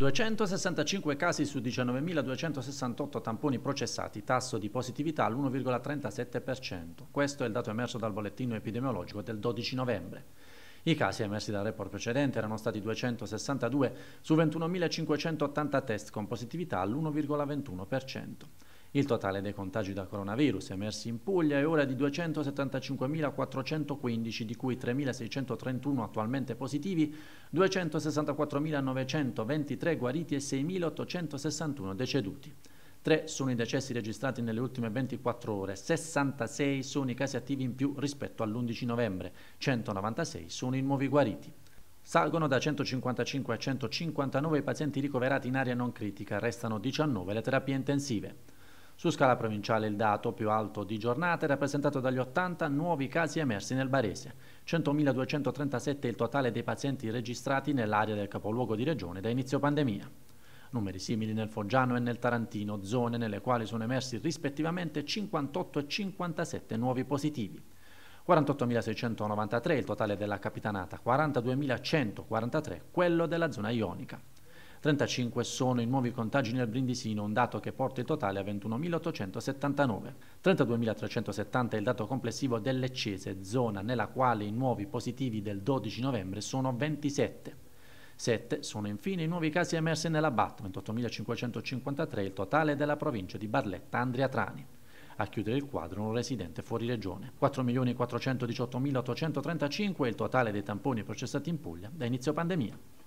265 casi su 19.268 tamponi processati, tasso di positività all'1,37%. Questo è il dato emerso dal bollettino epidemiologico del 12 novembre. I casi emersi dal report precedente erano stati 262 su 21.580 test con positività all'1,21%. Il totale dei contagi da coronavirus emersi in Puglia è ora di 275.415, di cui 3.631 attualmente positivi, 264.923 guariti e 6.861 deceduti. 3 sono i decessi registrati nelle ultime 24 ore, 66 sono i casi attivi in più rispetto all'11 novembre, 196 sono i nuovi guariti. Salgono da 155 a 159 i pazienti ricoverati in area non critica, restano 19 le terapie intensive. Su scala provinciale il dato più alto di giornata è rappresentato dagli 80 nuovi casi emersi nel Barese. 100.237 il totale dei pazienti registrati nell'area del capoluogo di regione da inizio pandemia. Numeri simili nel Foggiano e nel Tarantino, zone nelle quali sono emersi rispettivamente 58 e 57 nuovi positivi. 48.693 il totale della capitanata, 42.143 quello della zona ionica. 35 sono i nuovi contagi nel Brindisino, un dato che porta il totale a 21.879. 32.370 è il dato complessivo dell'Eccese, zona nella quale i nuovi positivi del 12 novembre sono 27. 7 sono infine i nuovi casi emersi nell'abbattimento, 8.553 il totale della provincia di Barletta Andria Trani. A chiudere il quadro un residente fuori regione. 4.418.835 è il totale dei tamponi processati in Puglia da inizio pandemia.